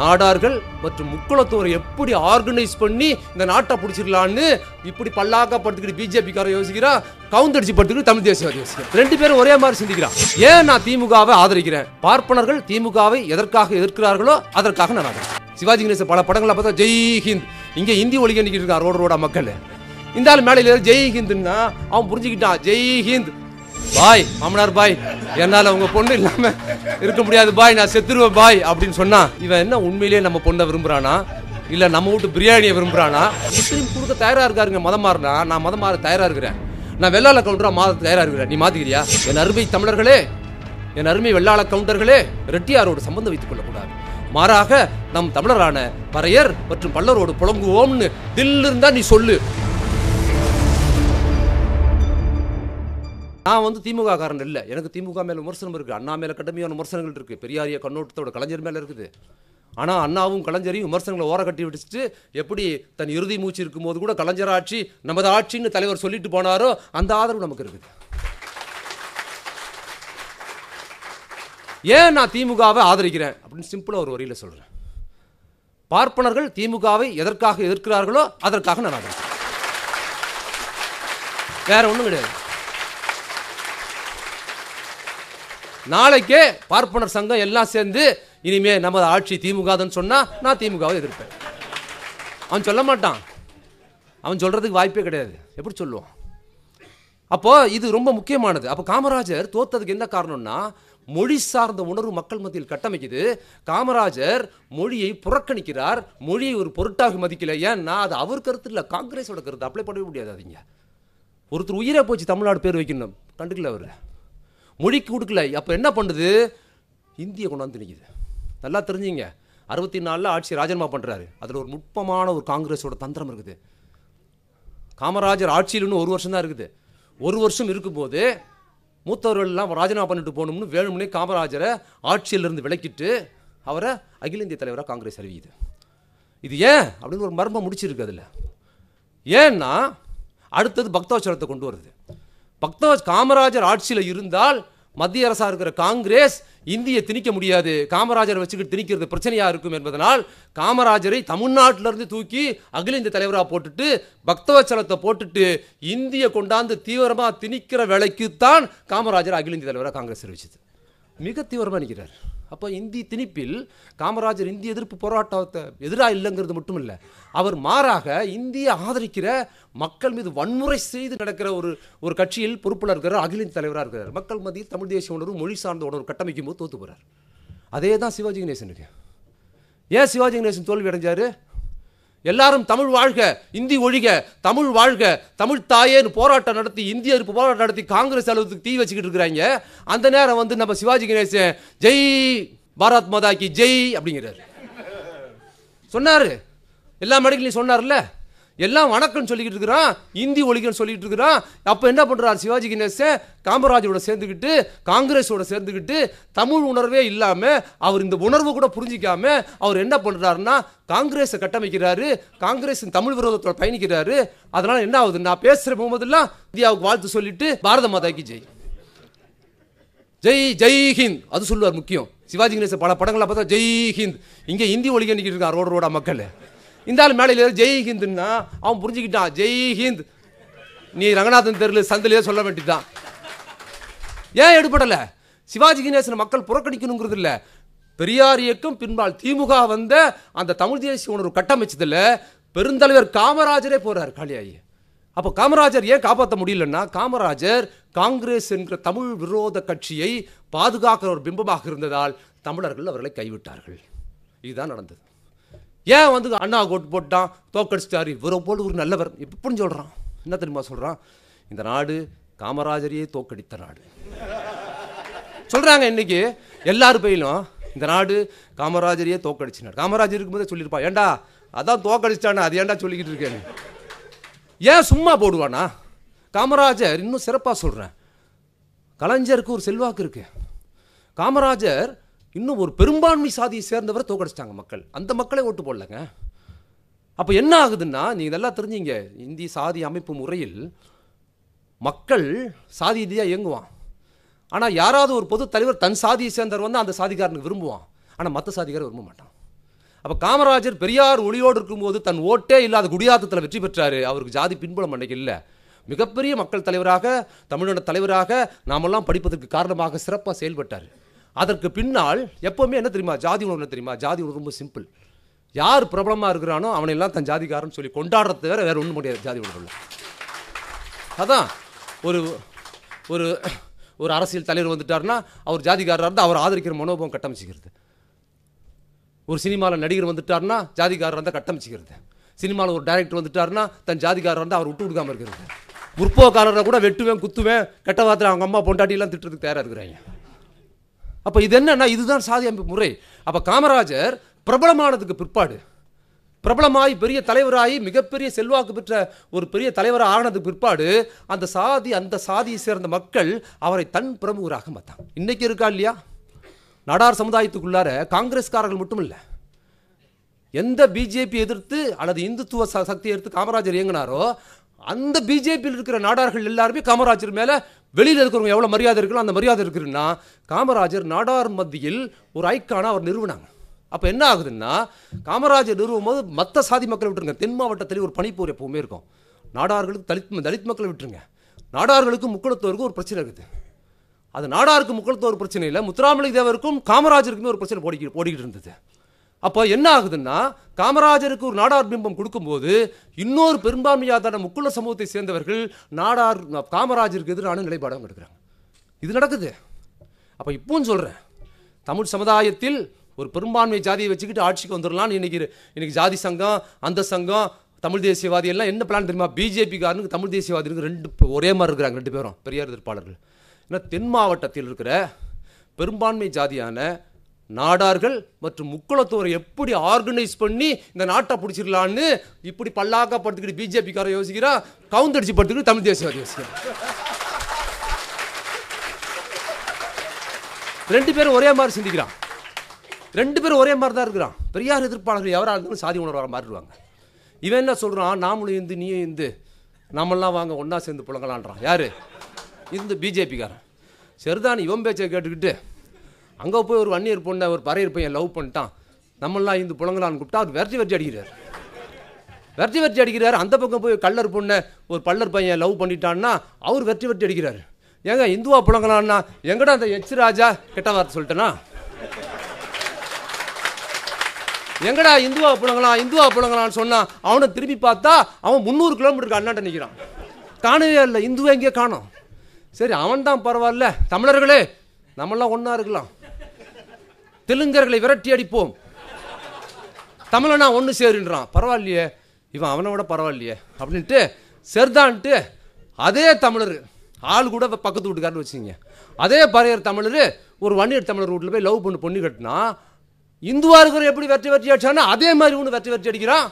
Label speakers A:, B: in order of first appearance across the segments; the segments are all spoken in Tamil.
A: நாடார்கள் மற்றும் முக்குளத்தோரை எப்படி ஆர்கனைஸ் பண்ணி இந்த நாட்டை பிடிச்சிடலான்னு இப்படி படுத்துக்கிட்டு பிஜேபிக்காரன் யோசிக்கிறான் கவுந்தடிச்சு படுத்துக்கிட்டு தமிழ் தேசியவாதி யோசிக்கிறான் ரெண்டு பேரும் ஒரே மாதிரி சிந்திக்கிறான் ஏன் நான் திமுகவை ஆதரிக்கிறேன் பார்ப்பனர்கள் திமுகவை எதற்காக எதிர்க்கிறார்களோ அதற்காக நான் ஆதரிக்கிறேன் சிவாஜி கணேச பல படங்களை பார்த்தா ஜெய் ஹிந்த் இங்கே இந்தி ஒளி நிற்கிட்டு இருக்கான் ரோடு ரோடா மக்கள் இந்த மேலே மேடையில் ஜெய் ஹிந்துன்னா அவன் புரிஞ்சுக்கிட்டான் ஜெய் ஹிந்த் பாய் மாமனார் பாய் என்னால் உங்கள் பொண்ணு இல்லாமல் இருக்க முடியாது பாய் நான் செத்துருவேன் பாய் அப்படின்னு சொன்னான் இவன் என்ன உண்மையிலேயே நம்ம பொண்ணை விரும்புகிறானா இல்லை நம்ம வீட்டு பிரியாணியை விரும்புகிறானா முஸ்லீம் கொடுக்க தயாராக இருக்காருங்க மதம் மாறினா நான் மதம் மாற தயாராக இருக்கிறேன் நான் வெள்ளாள கவுண்டராக மாத தயாராக இருக்கிறேன் நீ மாற்றிக்கிறியா என் அருமை தமிழர்களே என் அருமை வெள்ளாள கவுண்டர்களே ரெட்டியாரோடு சம்பந்தம் வைத்துக் கொள்ளக்கூடாது மாறாக நம் தமிழரான பறையர் மற்றும் பல்லரோடு புலங்குவோம்னு தில் இருந்தால் நீ சொல்லு நான் வந்து திமுக காரன் இல்லை எனக்கு திமுக மேலே விமர்சனம் இருக்குது அண்ணா மேலே கடுமையான விமர்சனங்கள் இருக்குது பெரியாரிய கண்ணோட்டத்தோட கலைஞர் மேலே இருக்குது ஆனால் அண்ணாவும் கலைஞரையும் விமர்சனங்களை ஓர கட்டி விடுச்சிட்டு எப்படி தன் இறுதி மூச்சு இருக்கும்போது கூட கலைஞர் ஆட்சி நமது ஆட்சின்னு தலைவர் சொல்லிட்டு போனாரோ அந்த ஆதரவு நமக்கு இருக்குது ஏன் நான் திமுகவை ஆதரிக்கிறேன் அப்படின்னு சிம்பிளாக ஒரு வரியில் சொல்கிறேன் பார்ப்பனர்கள் திமுகவை எதற்காக எதிர்க்கிறார்களோ அதற்காக நான் ஆதரிக்கிறேன் வேற ஒன்றும் கிடையாது நாளைக்கே பார்ப்பனர் சங்கம் எல்லாம் சேர்ந்து இனிமே நமது ஆட்சி திமுக சொன்னால் நான் திமுகவை எதிர்ப்பேன் அவன் சொல்ல மாட்டான் அவன் சொல்கிறதுக்கு வாய்ப்பே கிடையாது எப்படி சொல்லுவான் அப்போது இது ரொம்ப முக்கியமானது அப்போ காமராஜர் தோத்ததுக்கு என்ன காரணம்னா மொழி சார்ந்த உணர்வு மக்கள் மத்தியில் கட்டமைக்குது காமராஜர் மொழியை புறக்கணிக்கிறார் மொழியை ஒரு பொருட்டாக மதிக்கல ஏன்னா அது அவர் கருத்து இல்லை காங்கிரஸோட கருத்து அப்ளை பண்ணவே முடியாது அதிங்க ஒருத்தர் உயிரை போச்சு தமிழ்நாடு பேர் வைக்கணும் கண்டுக்கல அவரை மொழிக்கு கொடுக்கல அப்போ என்ன பண்ணுது இந்தியை கொண்டாந்து நிற்கிது நல்லா தெரிஞ்சுங்க அறுபத்தி நாலில் ஆட்சி ராஜினாமா பண்ணுறாரு அதில் ஒரு நுட்பமான ஒரு காங்கிரஸோட தந்திரம் இருக்குது காமராஜர் ஆட்சியில் இன்னும் ஒரு வருஷம் தான் இருக்குது ஒரு வருஷம் இருக்கும்போது மூத்தவர்கள்லாம் ராஜினாமா பண்ணிட்டு போகணும்னு வேணும்னே காமராஜரை ஆட்சியிலிருந்து விலக்கிட்டு அவரை அகில இந்திய தலைவராக காங்கிரஸ் அறிவிக்குது இது ஏன் அப்படின்னு ஒரு மர்மம் முடிச்சிருக்கு அதில் ஏன்னா அடுத்தது பக்தாச்சரத்தை கொண்டு வருது பக்தவஜ் காமராஜர் ஆட்சியில் இருந்தால் மத்திய அரசாக இருக்கிற காங்கிரஸ் இந்தியை திணிக்க முடியாது காமராஜரை வச்சுக்கிட்டு திணிக்கிறது பிரச்சனையாக இருக்கும் என்பதனால் காமராஜரை தமிழ்நாட்டிலிருந்து தூக்கி அகில இந்திய தலைவராக போட்டுட்டு பக்தவச்சலத்தை போட்டுட்டு இந்தியை கொண்டாந்து தீவிரமாக திணிக்கிற வேலைக்குத்தான் காமராஜர் அகில இந்திய தலைவராக காங்கிரஸ் அறிவிச்சது மிக தீவிரமாக நிற்கிறார் அப்போ இந்தி திணிப்பில் காமராஜர் இந்திய எதிர்ப்பு போராட்டத்தை எதிராக இல்லைங்கிறது மட்டும் இல்லை அவர் மாறாக இந்தியை ஆதரிக்கிற மக்கள் மீது வன்முறை செய்து நடக்கிற ஒரு ஒரு கட்சியில் பொறுப்பில் இருக்கிறார் அகிலின் தலைவராக இருக்கிறார் மக்கள் மத்தியில் தமிழ் தேசிய உணர்வு மொழி சார்ந்த உணர்வு கட்டமைக்கும் போது தோத்து போகிறார் அதே தான் சிவாஜி கணேசனுக்கு ஏன் சிவாஜி கணேசன் தோல்வி அடைஞ்சார் எல்லாரும் தமிழ் வாழ்க இந்தி ஒழிக தமிழ் வாழ்க தமிழ் தாயேன்னு போராட்டம் நடத்தி இந்திய எதிர்ப்பு போராட்டம் நடத்தி காங்கிரஸ் அலுவலகத்துக்கு தீ வச்சுக்கிட்டு இருக்கிறாங்க அந்த நேரம் வந்து நம்ம சிவாஜி கணேசன் ஜெய் பாரத் மாதாக்கி ஜெய் அப்படிங்கிறார் சொன்னார் எல்லா மேடைகளையும் சொன்னார்ல எல்லாம் வணக்கம் சொல்லிக்கிட்டு இருக்கிறான் இந்தி ஒழிக்கன்னு சொல்லிகிட்டு இருக்கிறான் அப்போ என்ன பண்ணுறார் சிவாஜி கணேசன் காமராஜோட சேர்ந்துக்கிட்டு காங்கிரஸோட சேர்ந்துக்கிட்டு தமிழ் உணர்வே இல்லாமல் அவர் இந்த உணர்வு கூட புரிஞ்சிக்காம அவர் என்ன பண்ணுறாருன்னா காங்கிரஸை கட்டமைக்கிறாரு காங்கிரஸின் தமிழ் விரோதத்தோட பயணிக்கிறாரு அதனால் என்ன ஆகுது நான் பேசுகிற போகும்போதெல்லாம் இந்தியாவுக்கு வாழ்த்து சொல்லிட்டு பாரத மாதாக்கு ஜெய் ஜெய் ஜெய் ஹிந்த் அது சொல்லுவார் முக்கியம் சிவாஜி கணேசன் பல படங்களை பார்த்தா ஜெய் ஹிந்த் இங்கே இந்தி ஒழிக்க நிற்கிட்டு இருக்கான் ரோடு ரோடா மக்கள் இந்த மேலே ஜெய் ஹிந்துன்னா அவன் புரிஞ்சுக்கிட்டான் ஜெய் ஹிந்த் நீ ரங்கநாதன் தெருல சந்திலேயே சொல்ல வேண்டியதுதான் ஏன் எடுபடலை சிவாஜி கணேசன் மக்கள் புறக்கணிக்கணுங்கிறது இல்லை பெரியார் இயக்கம் பின்பால் திமுக வந்த அந்த தமிழ் தேசிய உணர்வு கட்டமைச்சதில் பெருந்தலைவர் காமராஜரே போகிறார் காளியாயி அப்போ காமராஜர் ஏன் காப்பாற்ற முடியலன்னா காமராஜர் காங்கிரஸ் என்கிற தமிழ் விரோத கட்சியை பாதுகாக்கிற ஒரு பிம்பமாக இருந்ததால் தமிழர்கள் அவர்களை கைவிட்டார்கள் இதுதான் நடந்தது ஏன் வந்து அண்ணா கோட்டு போட்டான் தோக்கடிச்சிட்டாரு இவரை போல் ஒரு நல்லவர் எப்படின்னு சொல்கிறான் என்ன தெரியுமா சொல்கிறான் இந்த நாடு காமராஜரையே தோக்கடித்த நாடு சொல்கிறாங்க இன்றைக்கி எல்லார் பையிலும் இந்த நாடு காமராஜரையே தோக்கடிச்ச நாடு காமராஜர் இருக்கும்போதே சொல்லியிருப்பா ஏண்டா அதான் தோக்கடிச்சிட்டானா அது ஏண்டா சொல்லிக்கிட்டு இருக்கேன்னு ஏன் சும்மா போடுவானா காமராஜர் இன்னும் சிறப்பாக சொல்கிறேன் கலைஞருக்கு ஒரு செல்வாக்கு இருக்குது காமராஜர் இன்னும் ஒரு பெரும்பான்மை சாதியை சேர்ந்தவரை தோக்கடிச்சிட்டாங்க மக்கள் அந்த மக்களை ஓட்டு போடலங்க அப்போ என்ன ஆகுதுன்னா நீங்கள் நல்லா தெரிஞ்சீங்க இந்திய சாதி அமைப்பு முறையில் மக்கள் சாதி ரீதியாக இயங்குவான் ஆனால் யாராவது ஒரு பொது தலைவர் தன் சாதியை சேர்ந்தவர் வந்து அந்த சாதிக்காரனுக்கு விரும்புவான் ஆனால் மற்ற சாதிக்காரர் விரும்ப மாட்டான் அப்போ காமராஜர் பெரியார் ஒளியோடு இருக்கும்போது தன் ஓட்டே இல்லாத குடியாத்தத்தில் வெற்றி பெற்றார் அவருக்கு ஜாதி பின்புலம் அன்றைக்கு இல்லை மிகப்பெரிய மக்கள் தலைவராக தமிழ்நாடு தலைவராக நாமெல்லாம் படிப்பதற்கு காரணமாக சிறப்பாக செயல்பட்டார் அதற்கு பின்னால் எப்போவுமே என்ன தெரியுமா ஜாதி உணர்வு என்ன தெரியுமா ஜாதி உணர்வு ரொம்ப சிம்பிள் யார் பிரபலமாக இருக்கிறானோ அவனையெல்லாம் தன் ஜாதிக்காரன் சொல்லி கொண்டாடுறது வேற வேறு ஒன்றும் முடியாது ஜாதி உணர்வில் அதான் ஒரு ஒரு ஒரு அரசியல் தலைவர் வந்துட்டார்னா அவர் ஜாதிக்காரராக இருந்தால் அவர் ஆதரிக்கிற மனோபம் கட்டமைச்சிக்கிறது ஒரு சினிமாவில் நடிகர் வந்துட்டார்னா ஜாதிக்காரராக இருந்தால் கட்டமைச்சிக்கிறது சினிமாவில் ஒரு டைரக்டர் வந்துட்டார்னா தன் ஜாதிக்காரராக இருந்தால் அவர் விட்டு கொடுக்காமல் இருக்கிறது முற்போக்காரரை கூட வெட்டுவேன் குத்துவேன் கெட்ட வார்த்தை அவங்க அம்மா பொண்டாட்டியெல்லாம் திட்டுறதுக்கு தயாராக இருக்கிறாங்க அப்போ இது என்னன்னா இதுதான் சாதி அமைப்பு முறை அப்போ காமராஜர் பிரபலமானதுக்கு பிற்பாடு பிரபலமாய் பெரிய தலைவராகி மிகப்பெரிய செல்வாக்கு பெற்ற ஒரு பெரிய தலைவராக ஆனதுக்கு பிற்பாடு அந்த சாதி அந்த சாதியை சேர்ந்த மக்கள் அவரை தன் பிரமுகராக மாத்தாங்க இன்றைக்கி இருக்கா இல்லையா நாடார் சமுதாயத்துக்குள்ளார காங்கிரஸ்காரர்கள் மட்டும் இல்லை எந்த பிஜேபி எதிர்த்து அல்லது இந்துத்துவ சக்தியை எதிர்த்து காமராஜர் இயங்கினாரோ அந்த பிஜேபியில் இருக்கிற நாடார்கள் எல்லாருமே காமராஜர் மேலே வெளியில் இருக்கிறவங்க எவ்வளோ மரியாதை இருக்கலாம் அந்த மரியாதை இருக்குன்னா காமராஜர் நாடார் மத்தியில் ஒரு ஐக்கானாக அவர் நிறுவனாங்க அப்போ என்ன ஆகுதுன்னா காமராஜர் நிறுவும் போது மற்ற சாதி மக்களை விட்டுருங்க தென் மாவட்டத்தில் ஒரு பனிப்போர் எப்பவுமே இருக்கும் நாடார்களுக்கு தலித் தலித் மக்களை விட்டுருங்க நாடார்களுக்கும் முக்கலத்தோருக்கும் ஒரு பிரச்சனை இருக்குது அது நாடாருக்கு ஒரு பிரச்சனை இல்லை முத்துராமலிங்க தேவருக்கும் காமராஜருக்குமே ஒரு பிரச்சனை போடி ஓடிக்கிட்டு இருந்தது அப்போ என்ன ஆகுதுன்னா காமராஜருக்கு ஒரு நாடார் பிம்பம் கொடுக்கும்போது இன்னொரு பெரும்பான்மையாதான முக்குள்ள சமூகத்தை சேர்ந்தவர்கள் நாடார் காமராஜருக்கு எதிரான நிலைப்பாடம் எடுக்கிறாங்க இது நடக்குது அப்போ இப்பவும் சொல்கிறேன் தமிழ் சமுதாயத்தில் ஒரு பெரும்பான்மை ஜாதியை வச்சுக்கிட்டு ஆட்சிக்கு வந்துடலான்னு இன்னைக்கு இன்னைக்கு ஜாதி சங்கம் அந்த சங்கம் தமிழ் தேசியவாதி எல்லாம் என்ன பிளான் தெரியுமா பிஜேபிக்காரனுக்கு தமிழ் தேசியவாதினுக்கு ரெண்டு ஒரே மாதிரி இருக்கிறாங்க ரெண்டு பேரும் பெரியார் எதிர்ப்பாளர்கள் ஏன்னா தென் மாவட்டத்தில் இருக்கிற பெரும்பான்மை ஜாதியான நாடார்கள் மற்றும் முக்குளத்தோரை எப்படி ஆர்கனைஸ் பண்ணி இந்த நாட்டை பிடிச்சிடலான்னு இப்படி பல்லாக்கா படுத்துக்கிட்டு பிஜேபிக்காரன் யோசிக்கிறான் கவுந்தடிச்சு படுத்துக்கிட்டு தமிழ் தேசியவாதி யோசிக்கிறான் ரெண்டு பேரும் ஒரே மாதிரி சிந்திக்கிறான் ரெண்டு பேரும் ஒரே மாதிரி தான் இருக்கிறான் பெரியார் எதிர்ப்பாளர்கள் எவராக இருந்தாலும் சாதி உணர்வாக மாறிடுவாங்க இவன் என்ன சொல்கிறான் நாமளும் இந்து நீயும் இந்து நம்மளாம் வாங்க ஒன்றா சேர்ந்து புழங்கலான்றான் யார் இந்து பிஜேபிக்காரன் சரிதான் இவன் பேச்சை கேட்டுக்கிட்டு அங்கே போய் ஒரு வன்னியர் பொண்ணை ஒரு பறையர் பையன் லவ் பண்ணிட்டான் நம்மளாம் இந்து புலங்கலான்னு கூப்பிட்டா அது வெர்ஜி வெர்ஜி அடிக்கிறார் வெர்ஜி வெர்ஜி அடிக்கிறார் அந்த பக்கம் போய் கல்லர் பொண்ணை ஒரு பல்லர் பையன் லவ் பண்ணிட்டான்னா அவர் வெர்ஜி வெர்ஜி அடிக்கிறார் ஏங்க இந்துவா புலங்கலான்னா எங்கடா அந்த எச் ராஜா கெட்ட வார்த்தை சொல்லிட்டேனா எங்கடா இந்துவா புலங்கலாம் இந்துவா புலங்கலான்னு சொன்னான் அவனை திருப்பி பார்த்தா அவன் முந்நூறு கிலோமீட்டருக்கு அண்ணாட்ட நிற்கிறான் காணவே இல்லை இந்துவை எங்கேயே காணும் சரி அவன் தான் பரவாயில்ல தமிழர்களே நம்மளாம் ஒன்றா இருக்கலாம் தெலுங்கர்களை விரட்டி அடிப்போம் தமிழனா ஒன்று சேருன்றான் பரவாயில்லையே இவன் அவனை விட பரவாயில்லையே அப்படின்ட்டு சேர்தான்ட்டு அதே தமிழர் ஆள் கூட பக்கத்து வீட்டுக்காரன்னு வச்சுங்க அதே பறையர் தமிழர் ஒரு வன்னியர் தமிழர் வீட்டில் போய் லவ் பண்ணி பொண்ணு கட்டினா இந்துவா இருக்கிற எப்படி வெற்றி வெற்றி அடிச்சானா அதே மாதிரி ஒன்று வெற்றி வெற்றி அடிக்கிறான்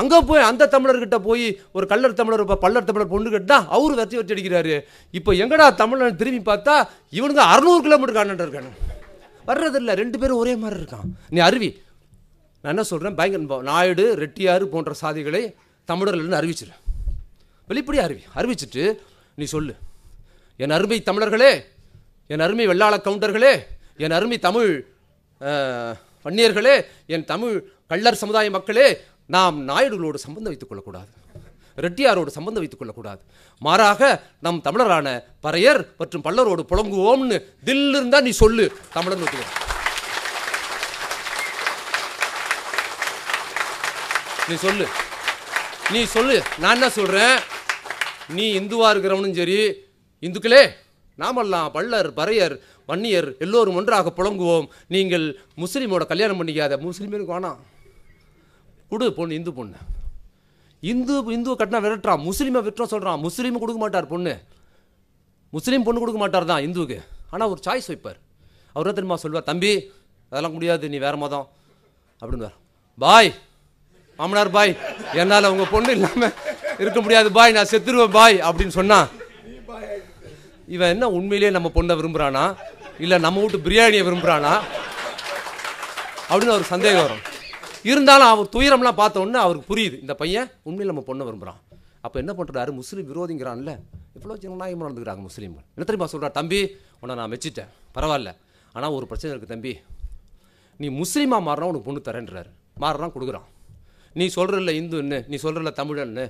A: அங்கே போய் அந்த தமிழர்கிட்ட போய் ஒரு கல்லர் தமிழர் இப்போ பல்லர் தமிழர் பொண்ணு கட்டினா அவரு வெற்றி வெற்றி அடிக்கிறாரு இப்போ எங்கடா தமிழன் திரும்பி பார்த்தா இவனுங்க அறுநூறு கிலோமீட்டர் காண்டாக இருக்கானு வர்றதில்ல ரெண்டு பேரும் ஒரே மாதிரி இருக்கான் நீ அருவி நான் என்ன சொல்கிறேன் பயங்கர நாயுடு ரெட்டியாறு போன்ற சாதிகளை தமிழர்கள்னு அறிவிச்சிரு வெளிப்படையாக அருவி அறிவிச்சிட்டு நீ சொல்லு என் அருமை தமிழர்களே என் அருமை வெள்ளாள கவுண்டர்களே என் அருமை தமிழ் வன்னியர்களே என் தமிழ் கள்ளர் சமுதாய மக்களே நாம் நாயுடுகளோடு சம்பந்தம் வைத்துக் கொள்ளக்கூடாது ரெட்டியாரோடு சம்பந்தம் வைத்துக் கொள்ளக்கூடாது மாறாக நம் தமிழரான பறையர் மற்றும் பல்லரோடு புலங்குவோம்னு தில் இருந்தால் நீ சொல்லு தமிழர் வைத்துக்கோ நீ சொல்லு நீ சொல்லு நான் என்ன சொல்கிறேன் நீ இந்துவாக இருக்கிறவனும் சரி இந்துக்களே நாமெல்லாம் பல்லர் பறையர் வன்னியர் எல்லோரும் ஒன்றாக புழங்குவோம் நீங்கள் முஸ்லீமோட கல்யாணம் பண்ணிக்காத முஸ்லீமே வேணாம் கொடு பொண்ணு இந்து பொண்ணு இந்து இந்து கட்டினா விரட்டுறான் முஸ்லீமை விட்டுறோம் சொல்கிறான் முஸ்லீம் கொடுக்க மாட்டார் பொண்ணு முஸ்லீம் பொண்ணு கொடுக்க மாட்டார் தான் இந்துவுக்கு ஆனால் ஒரு சாய்ஸ் வைப்பார் அவர் தெரியுமா சொல்வார் தம்பி அதெல்லாம் முடியாது நீ வேறு மதம் அப்படின்னு பாய் மாமனார் பாய் என்னால் உங்கள் பொண்ணு இல்லாமல் இருக்க முடியாது பாய் நான் செத்துருவேன் பாய் அப்படின்னு சொன்னான் இவன் என்ன உண்மையிலேயே நம்ம பொண்ணை விரும்புகிறானா இல்லை நம்ம வீட்டு பிரியாணியை விரும்புகிறானா அப்படின்னு ஒரு சந்தேகம் வரும் இருந்தாலும் அவர் துயரம்லாம் பார்த்தோன்னே அவருக்கு புரியுது இந்த பையன் உண்மையில் நம்ம பொண்ணை விரும்புகிறான் அப்போ என்ன பண்ணுறாரு முஸ்லீம் விரோதிங்கிறான்ல இவ்வளோ ஜனநாயகம் நடந்துக்கிறாங்க முஸ்லீம்கள் என்ன தெரியுமா சொல்கிறார் தம்பி உன்னை நான் மெச்சிட்டேன் பரவாயில்ல ஆனால் ஒரு பிரச்சனை இருக்குது தம்பி நீ முஸ்லீமாக மாறினா உனக்கு பொண்ணு தரேன்றாரு மாறுறான் கொடுக்குறான் நீ சொல்கிறல்ல இந்துன்னு நீ சொல்கிறல்ல தமிழன்னு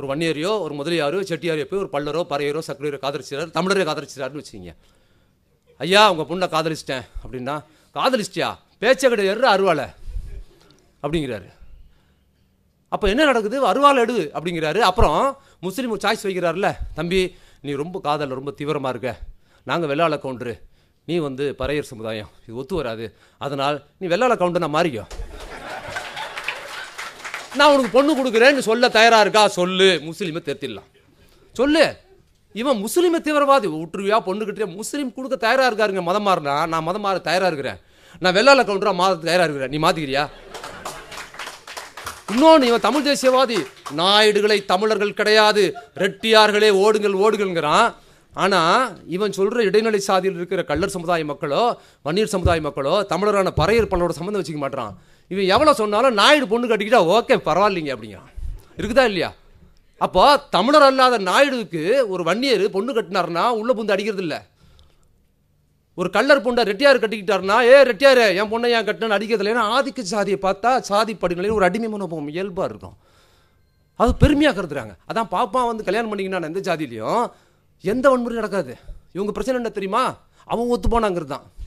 A: ஒரு வன்னியரையோ ஒரு முதலியாரோ செட்டியாரையோ போய் ஒரு பல்லரோ பறையரோ சக்கரையோ காதலிச்சிடார் தமிழரே காதலிச்சிடாருன்னு வச்சுக்கிங்க ஐயா உங்கள் பொண்ணை காதலிச்சிட்டேன் அப்படின்னா காதலிச்சிட்டியா பேச்சை கிடையாது அருவாளை அப்படிங்கிறாரு அப்போ என்ன நடக்குது அருவாள் எடு அப்படிங்கிறாரு அப்புறம் முஸ்லீம் சாய்ஸ் வைக்கிறார்ல தம்பி நீ ரொம்ப காதலில் ரொம்ப தீவிரமாக இருக்க நாங்கள் வெள்ளாள கவுண்டரு நீ வந்து பறையர் சமுதாயம் இது ஒத்து வராது அதனால் நீ வெள்ளாள கவுண்டர் நான் மாறிக்கோ நான் உனக்கு பொண்ணு கொடுக்குறேன்னு சொல்ல தயாராக இருக்கா சொல்லு முஸ்லீமை தெரித்திடலாம் சொல்லு இவன் முஸ்லீமை தீவிரவாதி உற்றுவியா பொண்ணுக்கிட்டே முஸ்லீம் கொடுக்க தயாராக இருக்காருங்க மதம் மாறினா நான் மதம் மாற தயாராக இருக்கிறேன் நான் வெள்ளாள கவுண்டராக மாற தயாராக இருக்கிறேன் நீ மாற்றிக்கிறியா இன்னொன்று இவன் தமிழ் தேசியவாதி நாயுடுகளை தமிழர்கள் கிடையாது ரெட்டியார்களே ஓடுங்கள் ஓடுங்கள்ங்கிறான் ஆனால் இவன் சொல்கிற இடைநிலை சாதியில் இருக்கிற கள்ளர் சமுதாய மக்களோ வன்னியர் சமுதாய மக்களோ தமிழரான பறையர் பல்லோட சம்மந்தம் வச்சுக்க மாட்டான் இவன் எவ்வளோ சொன்னாலும் நாயுடு பொண்ணு கட்டிக்கிட்டா ஓகே பரவாயில்லைங்க அப்படிங்கிறான் இருக்குதா இல்லையா அப்போ தமிழர் அல்லாத நாயுடுக்கு ஒரு வன்னியர் பொண்ணு கட்டினாருன்னா உள்ளே புந்து அடிக்கிறது இல்லை ஒரு கல்லர் பொண்டை ரெட்டியார் கட்டிக்கிட்டாருன்னா ஏ ரெட்டியார் என் பொண்ணை ஏன் கட்டினு அடிக்கிறதுல ஏன்னா ஆதிக்க சாதியை பார்த்தா சாதி படிநிலையில் ஒரு அடிமை மனோபம் இயல்பாக இருக்கும் அது பெருமையாக கருதுறாங்க அதான் பாப்பா வந்து கல்யாணம் பண்ணிக்கினா எந்த ஜாதியிலையும் எந்த வன்முறையும் நடக்காது இவங்க பிரச்சனை என்ன தெரியுமா அவன் ஒத்து போனாங்கிறது தான்